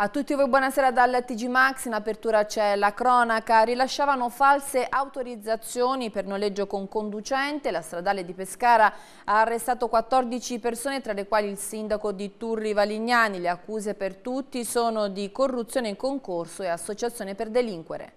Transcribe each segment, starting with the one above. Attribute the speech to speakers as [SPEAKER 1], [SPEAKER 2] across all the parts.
[SPEAKER 1] A tutti voi buonasera dal TG Max, in apertura c'è la cronaca. Rilasciavano false autorizzazioni per noleggio con conducente. La stradale di Pescara ha arrestato 14 persone, tra le quali il sindaco di Turri Valignani. Le accuse per tutti sono di corruzione in concorso e associazione per delinquere.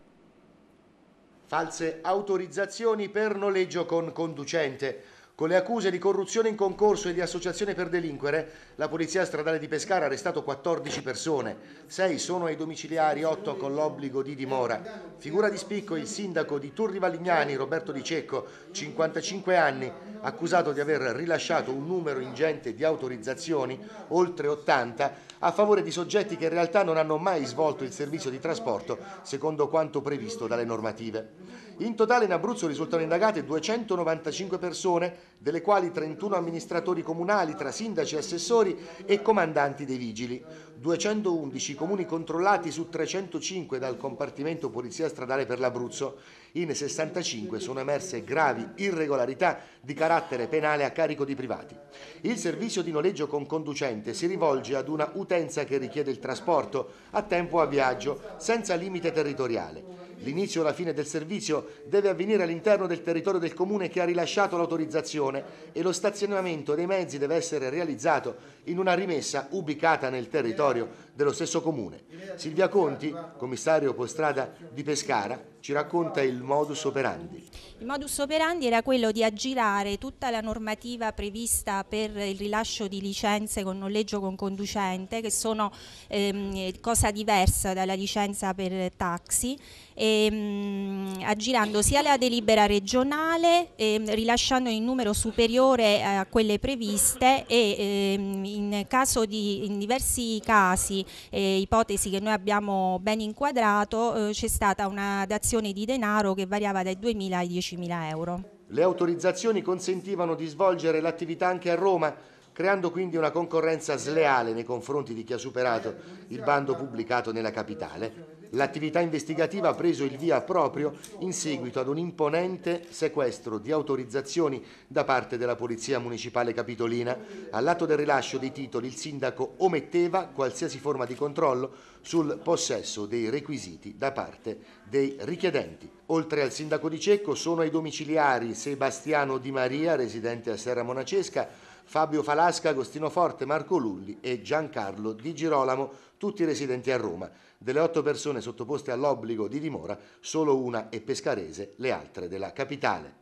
[SPEAKER 2] False autorizzazioni per noleggio con conducente. Con le accuse di corruzione in concorso e di associazione per delinquere, la Polizia Stradale di Pescara ha arrestato 14 persone, 6 sono ai domiciliari, 8 con l'obbligo di dimora. Figura di spicco il sindaco di Turri Valignani, Roberto Di Cecco, 55 anni, accusato di aver rilasciato un numero ingente di autorizzazioni, oltre 80, a favore di soggetti che in realtà non hanno mai svolto il servizio di trasporto secondo quanto previsto dalle normative. In totale in Abruzzo risultano indagate 295 persone delle quali 31 amministratori comunali tra sindaci, assessori e comandanti dei vigili, 211 comuni controllati su 305 dal compartimento Polizia Stradale per l'Abruzzo in 65 sono emerse gravi irregolarità di carattere penale a carico di privati. Il servizio di noleggio con conducente si rivolge ad una utenza che richiede il trasporto a tempo a viaggio senza limite territoriale. L'inizio o la fine del servizio deve avvenire all'interno del territorio del comune che ha rilasciato l'autorizzazione e lo stazionamento dei mezzi deve essere realizzato in una rimessa ubicata nel territorio dello stesso comune. Silvia Conti, commissario postrada di Pescara, ci racconta il modus operandi.
[SPEAKER 3] Il modus operandi era quello di aggirare tutta la normativa prevista per il rilascio di licenze con noleggio con conducente, che sono ehm, cosa diversa dalla licenza per taxi, ehm, aggirando sia la delibera regionale, ehm, rilasciando in numero superiore a quelle previste e ehm, in, di, in, diversi casi, eh, ipotesi che noi abbiamo ben inquadrato, eh, c'è stata una dazione dotazione di denaro che variava dai 2.000 ai 10.000 euro.
[SPEAKER 2] Le autorizzazioni consentivano di svolgere l'attività anche a Roma, creando quindi una concorrenza sleale nei confronti di chi ha superato il bando pubblicato nella capitale L'attività investigativa ha preso il via proprio in seguito ad un imponente sequestro di autorizzazioni da parte della Polizia Municipale Capitolina. All'atto del rilascio dei titoli il sindaco ometteva qualsiasi forma di controllo sul possesso dei requisiti da parte dei richiedenti. Oltre al sindaco di Cecco sono ai domiciliari Sebastiano Di Maria, residente a Serra Monacesca, Fabio Falasca, Agostino Forte, Marco Lulli e Giancarlo Di Girolamo, tutti residenti a Roma. Delle otto persone sottoposte all'obbligo di dimora, solo una è pescarese, le altre della capitale.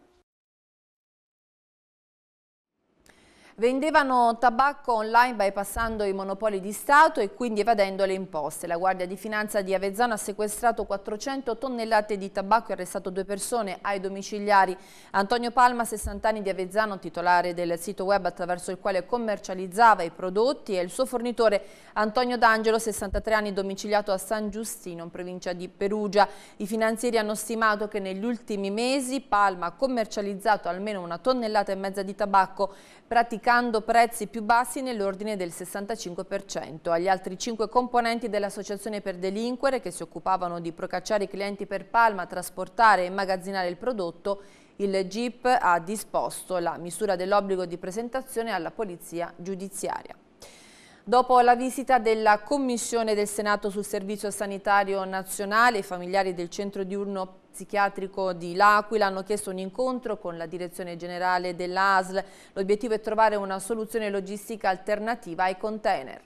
[SPEAKER 1] Vendevano tabacco online bypassando i monopoli di Stato e quindi evadendo le imposte. La Guardia di Finanza di Avezzano ha sequestrato 400 tonnellate di tabacco e arrestato due persone ai domiciliari. Antonio Palma, 60 anni di Avezzano, titolare del sito web attraverso il quale commercializzava i prodotti e il suo fornitore Antonio D'Angelo, 63 anni, domiciliato a San Giustino, in provincia di Perugia. I finanzieri hanno stimato che negli ultimi mesi Palma ha commercializzato almeno una tonnellata e mezza di tabacco praticamente praticando prezzi più bassi nell'ordine del 65%. Agli altri cinque componenti dell'associazione per delinquere che si occupavano di procacciare i clienti per Palma, trasportare e immagazzinare il prodotto, il GIP ha disposto la misura dell'obbligo di presentazione alla polizia giudiziaria. Dopo la visita della Commissione del Senato sul Servizio Sanitario Nazionale, i familiari del centro diurno psichiatrico di L'Aquila hanno chiesto un incontro con la direzione generale dell'ASL. L'obiettivo è trovare una soluzione logistica alternativa ai container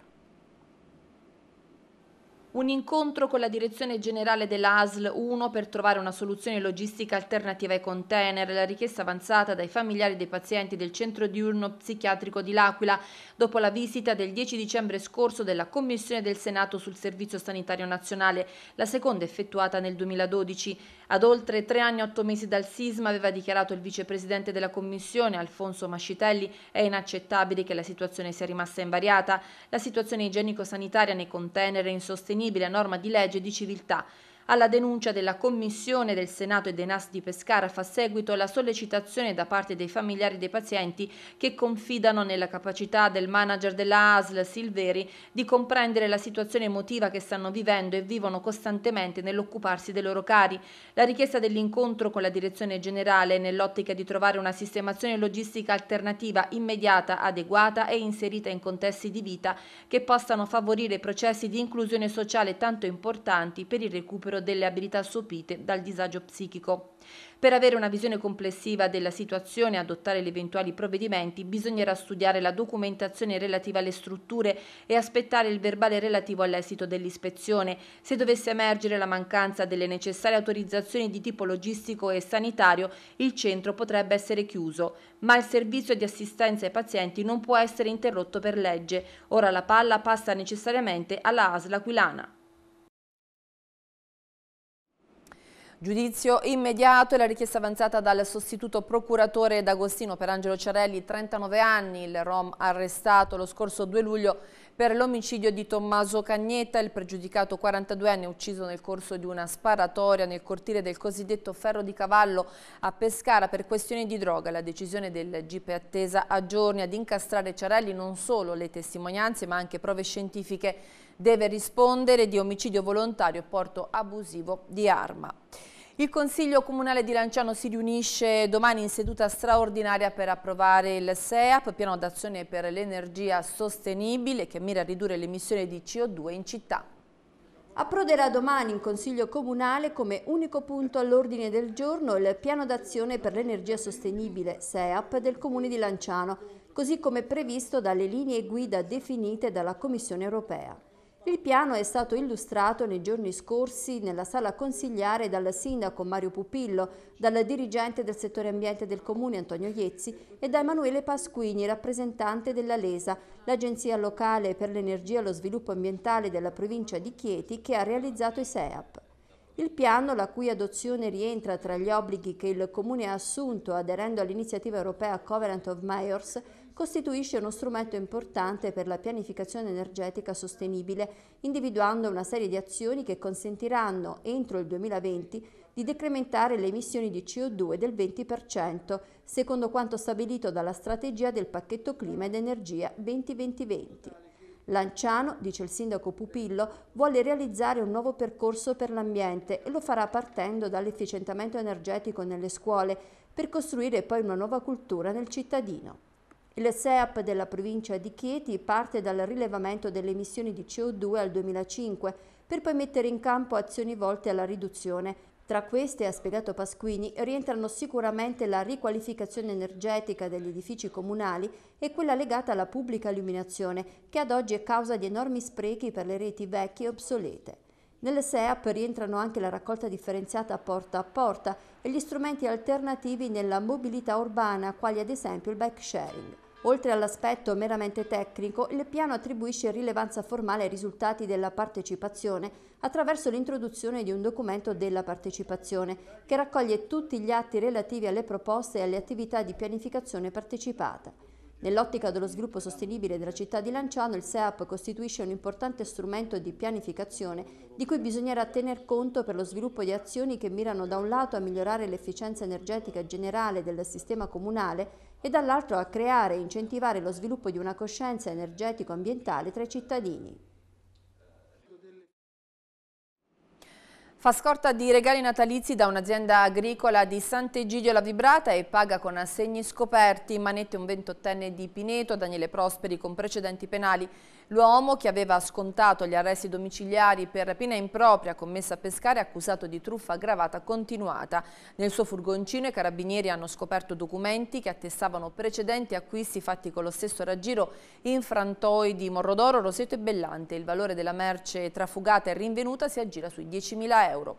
[SPEAKER 1] un incontro con la direzione generale della ASL 1 per trovare una soluzione logistica alternativa ai container, la richiesta avanzata dai familiari dei pazienti del centro diurno psichiatrico di L'Aquila dopo la visita del 10 dicembre scorso della Commissione del Senato sul Servizio Sanitario Nazionale, la seconda effettuata nel 2012. Ad oltre tre anni e otto mesi dal sisma aveva dichiarato il vicepresidente della Commissione, Alfonso Mascitelli, è inaccettabile che la situazione sia rimasta invariata. La situazione igienico-sanitaria nei container è insostenibile improponibile norma di legge e di civiltà alla denuncia della Commissione del Senato e dei NAS di Pescara fa seguito la sollecitazione da parte dei familiari dei pazienti che confidano nella capacità del manager della ASL Silveri di comprendere la situazione emotiva che stanno vivendo e vivono costantemente nell'occuparsi dei loro cari. La richiesta dell'incontro con la direzione generale nell'ottica di trovare una sistemazione logistica alternativa immediata, adeguata e inserita in contesti di vita che possano favorire processi di inclusione sociale tanto importanti per il recupero recupero delle abilità sopite dal disagio psichico. Per avere una visione complessiva della situazione e adottare gli eventuali provvedimenti bisognerà studiare la documentazione relativa alle strutture e aspettare il verbale relativo all'esito dell'ispezione. Se dovesse emergere la mancanza delle necessarie autorizzazioni di tipo logistico e sanitario, il centro potrebbe essere chiuso, ma il servizio di assistenza ai pazienti non può essere interrotto per legge. Ora la palla passa necessariamente alla ASL Aquilana. Giudizio immediato e la richiesta avanzata dal sostituto procuratore D'Agostino per Angelo Ciarelli, 39 anni, il Rom arrestato lo scorso 2 luglio per l'omicidio di Tommaso Cagnetta, il pregiudicato 42enne ucciso nel corso di una sparatoria nel cortile del cosiddetto Ferro di Cavallo a Pescara per questioni di droga. La decisione del GP è attesa a giorni ad incastrare Ciarelli non solo le testimonianze ma anche prove scientifiche. Deve rispondere di omicidio volontario e porto abusivo di arma. Il Consiglio Comunale di Lanciano si riunisce domani in seduta straordinaria per approvare il SEAP, piano d'azione per l'energia sostenibile che mira a ridurre le emissioni di CO2 in città.
[SPEAKER 3] Approderà domani in Consiglio Comunale come unico punto all'ordine del giorno il piano d'azione per l'energia sostenibile SEAP del Comune di Lanciano, così come previsto dalle linee guida definite dalla Commissione europea. Il piano è stato illustrato nei giorni scorsi nella sala consigliare dal sindaco Mario Pupillo, dal dirigente del settore ambiente del comune Antonio Iezzi e da Emanuele Pasquini, rappresentante della LESA, l'agenzia locale per l'energia e lo sviluppo ambientale della provincia di Chieti che ha realizzato i SEAP. Il piano, la cui adozione rientra tra gli obblighi che il Comune ha assunto aderendo all'iniziativa europea Covenant of Mayors, costituisce uno strumento importante per la pianificazione energetica sostenibile, individuando una serie di azioni che consentiranno entro il 2020 di decrementare le emissioni di CO2 del 20%, secondo quanto stabilito dalla strategia del pacchetto clima ed energia 2020 Lanciano, dice il sindaco Pupillo, vuole realizzare un nuovo percorso per l'ambiente e lo farà partendo dall'efficientamento energetico nelle scuole per costruire poi una nuova cultura nel cittadino. Il SEAP della provincia di Chieti parte dal rilevamento delle emissioni di CO2 al 2005 per poi mettere in campo azioni volte alla riduzione. Tra queste, ha spiegato Pasquini, rientrano sicuramente la riqualificazione energetica degli edifici comunali e quella legata alla pubblica illuminazione, che ad oggi è causa di enormi sprechi per le reti vecchie e obsolete. Nelle SEAP rientrano anche la raccolta differenziata porta a porta e gli strumenti alternativi nella mobilità urbana, quali ad esempio il bike sharing. Oltre all'aspetto meramente tecnico, il piano attribuisce rilevanza formale ai risultati della partecipazione attraverso l'introduzione di un documento della partecipazione che raccoglie tutti gli atti relativi alle proposte e alle attività di pianificazione partecipata. Nell'ottica dello sviluppo sostenibile della città di Lanciano, il SEAP costituisce un importante strumento di pianificazione di cui bisognerà tener conto per lo sviluppo di azioni che mirano da un lato a migliorare l'efficienza energetica generale del sistema comunale e dall'altro a creare e incentivare lo sviluppo di una coscienza energetico-ambientale tra i cittadini. Fa scorta di regali natalizi da un'azienda agricola
[SPEAKER 1] di Sant'Egidio La Vibrata e paga con assegni scoperti. Manette un ventottenne di Pineto, Daniele Prosperi con precedenti penali. L'uomo che aveva scontato gli arresti domiciliari per rapina impropria commessa a pescare è accusato di truffa aggravata continuata. Nel suo furgoncino i carabinieri hanno scoperto documenti che attestavano precedenti acquisti fatti con lo stesso raggiro in frantoi di Morrodoro, Roseto e Bellante. Il valore della merce trafugata e rinvenuta si aggira sui 10.000 euro.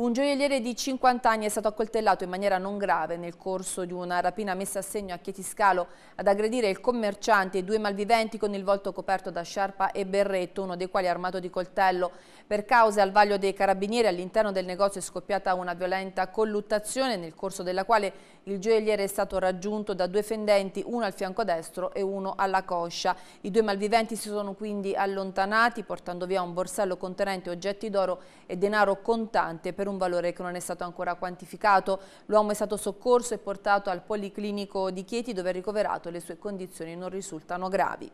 [SPEAKER 1] Un gioielliere di 50 anni è stato accoltellato in maniera non grave nel corso di una rapina messa a segno a Chietiscalo ad aggredire il commerciante e due malviventi con il volto coperto da sciarpa e berretto, uno dei quali armato di coltello. Per cause al vaglio dei carabinieri all'interno del negozio è scoppiata una violenta colluttazione nel corso della quale il gioielliere è stato raggiunto da due fendenti, uno al fianco destro e uno alla coscia. I due malviventi si sono quindi allontanati portando via un borsello contenente oggetti d'oro e denaro contante per un valore che non è stato ancora quantificato. L'uomo è stato soccorso e portato al Policlinico di Chieti dove è ricoverato le sue condizioni non risultano gravi.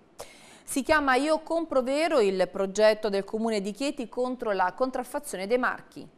[SPEAKER 1] Si chiama Io compro vero il progetto del Comune di Chieti contro la contraffazione dei marchi.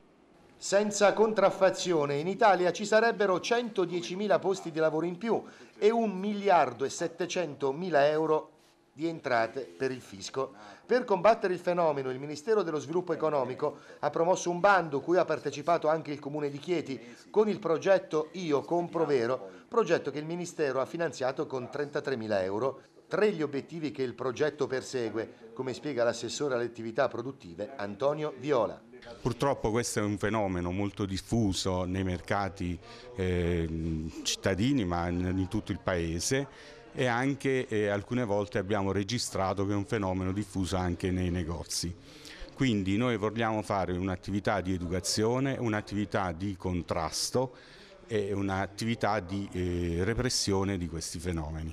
[SPEAKER 2] Senza contraffazione in Italia ci sarebbero 110.000 posti di lavoro in più e 1 miliardo e 700 mila euro di entrate per il fisco. Per combattere il fenomeno, il Ministero dello Sviluppo Economico ha promosso un bando cui ha partecipato anche il Comune di Chieti con il progetto Io Compro Vero, progetto che il Ministero ha finanziato con 33.000 euro. Tre gli obiettivi che il progetto persegue, come spiega l'assessore alle attività produttive Antonio Viola. Purtroppo questo è un fenomeno molto diffuso nei mercati eh, cittadini ma in tutto il paese e anche eh, alcune volte abbiamo registrato che è un fenomeno diffuso anche nei negozi. Quindi noi vogliamo fare un'attività di educazione, un'attività di contrasto e un'attività di eh, repressione di questi fenomeni.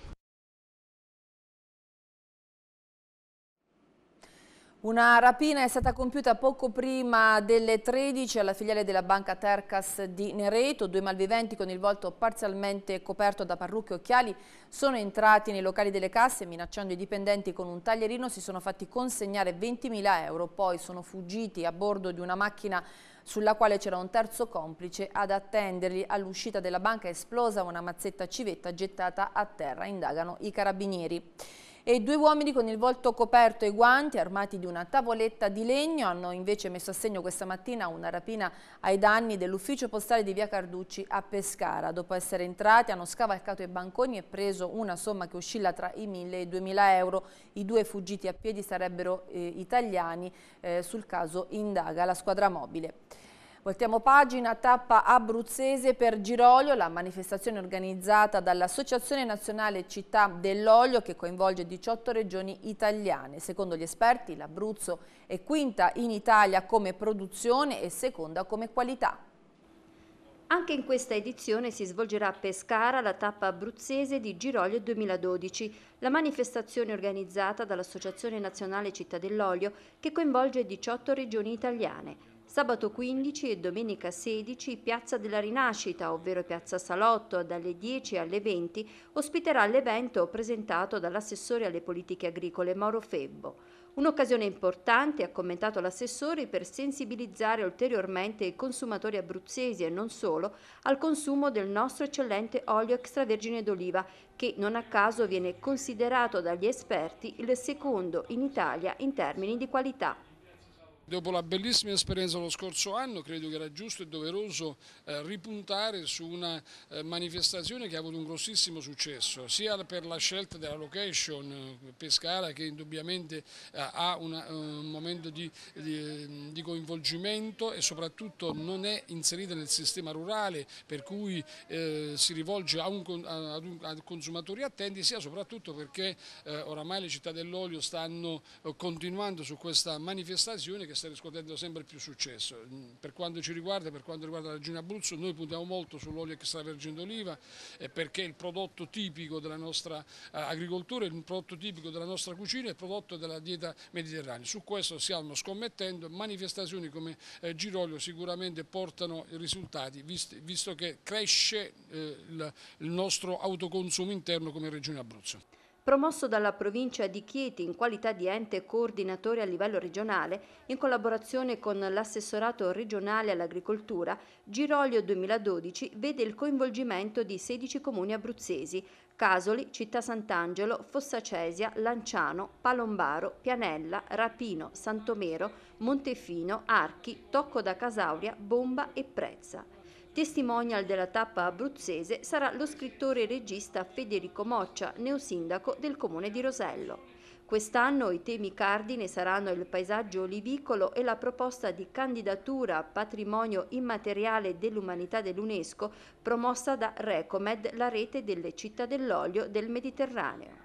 [SPEAKER 1] Una rapina è stata compiuta poco prima delle 13 alla filiale della banca Tercas di Nereto. Due malviventi con il volto parzialmente coperto da parrucche e occhiali sono entrati nei locali delle casse minacciando i dipendenti con un taglierino. Si sono fatti consegnare 20.000 euro, poi sono fuggiti a bordo di una macchina sulla quale c'era un terzo complice ad attenderli. All'uscita della banca è esplosa una mazzetta civetta gettata a terra, indagano i carabinieri e due uomini con il volto coperto e guanti, armati di una tavoletta di legno, hanno invece messo a segno questa mattina una rapina ai danni dell'ufficio postale di Via Carducci a Pescara. Dopo essere entrati hanno scavalcato i banconi e preso una somma che oscilla tra i 1.000 e i 2.000 euro. I due fuggiti a piedi sarebbero eh, italiani, eh, sul caso indaga la squadra mobile. Voltiamo pagina, tappa abruzzese per Girolio, la manifestazione organizzata dall'Associazione Nazionale Città dell'Olio che coinvolge 18 regioni italiane. Secondo gli esperti l'Abruzzo è quinta
[SPEAKER 3] in Italia come produzione e seconda come qualità. Anche in questa edizione si svolgerà a Pescara la tappa abruzzese di Giroglio 2012 la manifestazione organizzata dall'Associazione Nazionale Città dell'Olio che coinvolge 18 regioni italiane. Sabato 15 e domenica 16 Piazza della Rinascita, ovvero Piazza Salotto, dalle 10 alle 20, ospiterà l'evento presentato dall'assessore alle politiche agricole Mauro Febbo. Un'occasione importante, ha commentato l'assessore, per sensibilizzare ulteriormente i consumatori abruzzesi e non solo al consumo del nostro eccellente olio extravergine d'oliva che non a caso viene considerato dagli esperti il secondo in Italia in termini di qualità.
[SPEAKER 4] Dopo la bellissima esperienza lo scorso anno credo che era giusto e doveroso eh, ripuntare su una eh, manifestazione che ha avuto un grossissimo successo, sia per la scelta della location eh, Pescara che indubbiamente eh, ha una, eh, un momento di, di, ehm, di, coinvolgimento e soprattutto non è inserita nel sistema rurale per cui si rivolge a, un, a, un, a, consumatori attenti, sia soprattutto perché oramai le città dell'olio stanno continuando su questa manifestazione che sta riscuotendo sempre più successo. Mm, per quanto ci riguarda, per quanto riguarda la regione Abruzzo, noi puntiamo molto sull'olio extravergine d'oliva eh, perché è il prodotto tipico della nostra eh, agricoltura, è il prodotto tipico della nostra cucina, e il prodotto della dieta mediterranea. Su questo stiamo scommettendo, manifestazioni come eh, Girolio sicuramente portano risultati, visto che cresce il nostro autoconsumo interno come regione Abruzzo
[SPEAKER 3] promosso dalla provincia di Chieti in qualità di ente coordinatore a livello regionale, in collaborazione con l'assessorato regionale all'agricoltura, Giroglio 2012 vede il coinvolgimento di 16 comuni abruzzesi, Casoli, Città Sant'Angelo, Fossacesia, Lanciano, Palombaro, Pianella, Rapino, Santomero, Montefino, Archi, Tocco da Casauria, Bomba e Prezza. Testimonial della tappa abruzzese sarà lo scrittore e regista Federico Moccia, neosindaco del comune di Rosello. Quest'anno i temi cardine saranno il paesaggio olivicolo e la proposta di candidatura a patrimonio immateriale dell'umanità dell'UNESCO promossa da Recomed, la rete delle città dell'olio del Mediterraneo.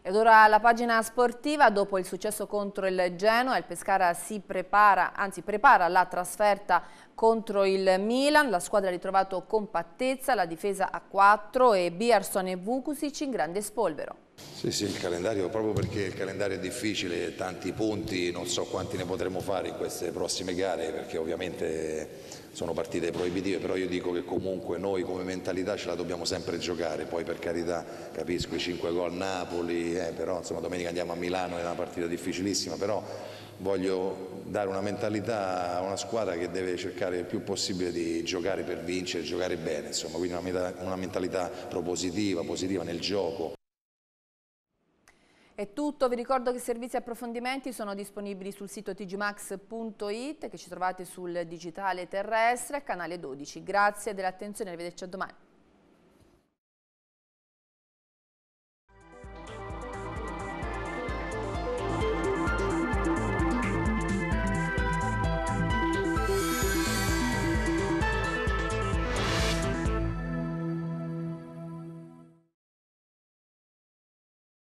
[SPEAKER 3] Ed ora la pagina sportiva, dopo il successo contro il
[SPEAKER 1] Genoa, il Pescara si prepara, anzi prepara la trasferta contro il Milan, la squadra ha ritrovato compattezza, la difesa a 4 e Bierson e Vukusic in grande spolvero.
[SPEAKER 2] Sì, sì, il calendario, proprio perché il calendario è difficile, tanti punti, non so quanti ne potremo fare in queste prossime gare, perché ovviamente sono partite proibitive, però io dico che comunque noi come mentalità ce la dobbiamo sempre giocare, poi per carità capisco i 5 gol Napoli, eh, però insomma domenica andiamo a Milano, è una partita difficilissima, però voglio dare una mentalità a una squadra che deve cercare il più possibile di giocare per vincere, giocare bene, insomma, quindi una mentalità propositiva, positiva nel gioco.
[SPEAKER 1] È tutto, vi ricordo che i servizi e approfondimenti sono disponibili sul sito tgmax.it che ci trovate sul digitale terrestre, canale 12. Grazie dell'attenzione, arrivederci a domani.